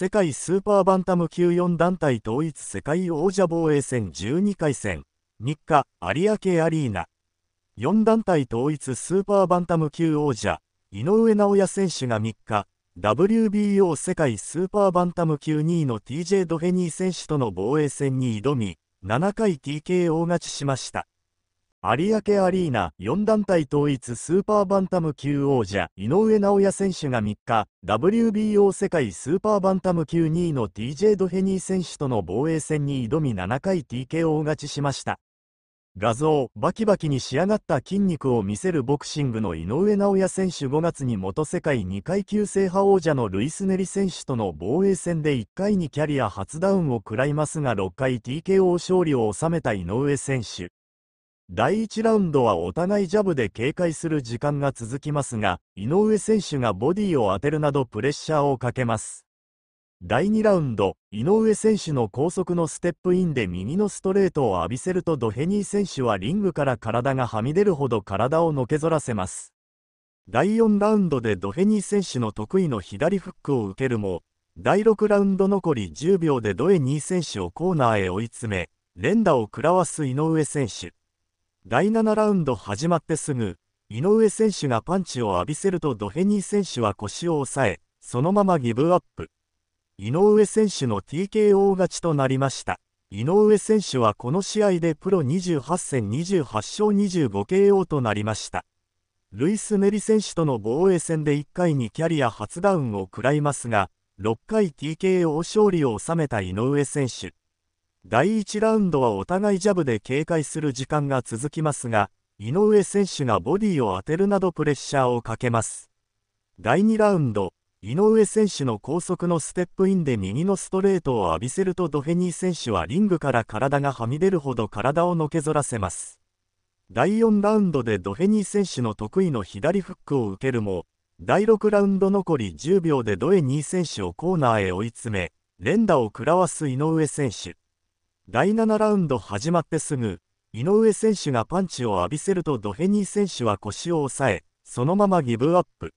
世界スーパーバンタム級4団体統一世界王者防衛戦12回戦3日有明アリーナ4団体統一スーパーバンタム級王者井上尚弥選手が3日 WBO 世界スーパーバンタム級2位の TJ ドヘニー選手との防衛戦に挑み7回 TKO 勝ちしました。有明アリーナ4団体統一スーパーバンタム級王者井上尚弥選手が3日 WBO 世界スーパーバンタム級2位の TJ ドヘニー選手との防衛戦に挑み7回 TKO 勝ちしました画像バキバキに仕上がった筋肉を見せるボクシングの井上尚弥選手5月に元世界2階級制覇王者のルイス・ネリ選手との防衛戦で1回にキャリア初ダウンを食らいますが6回 TKO 勝利を収めた井上選手第1ラウンドはお互いジャブで警戒する時間が続きますが、井上選手がボディを当てるなどプレッシャーをかけます。第2ラウンド、井上選手の高速のステップインで右のストレートを浴びせるとドヘニー選手はリングから体がはみ出るほど体をのけぞらせます。第4ラウンドでドヘニー選手の得意の左フックを受けるも、第6ラウンド残り10秒でドヘニー選手をコーナーへ追い詰め、連打を食らわす井上選手。第7ラウンド始まってすぐ、井上選手がパンチを浴びせるとドヘニー選手は腰を押さえ、そのままギブアップ。井上選手の TKO 勝ちとなりました。井上選手はこの試合でプロ28戦28勝 25KO となりました。ルイス・ネリ選手との防衛戦で1回にキャリア初ダウンを食らいますが、6回 TKO 勝利を収めた井上選手。第1ラウンドはお互いジャブで警戒する時間が続きますが、井上選手がボディを当てるなどプレッシャーをかけます。第2ラウンド、井上選手の高速のステップインで右のストレートを浴びせるとドフェニー選手はリングから体がはみ出るほど体をのけぞらせます。第4ラウンドでドフェニー選手の得意の左フックを受けるも、第6ラウンド残り10秒でドエニー選手をコーナーへ追い詰め、連打を食らわす井上選手。第7ラウンド始まってすぐ、井上選手がパンチを浴びせるとドヘニー選手は腰を押さえ、そのままギブアップ。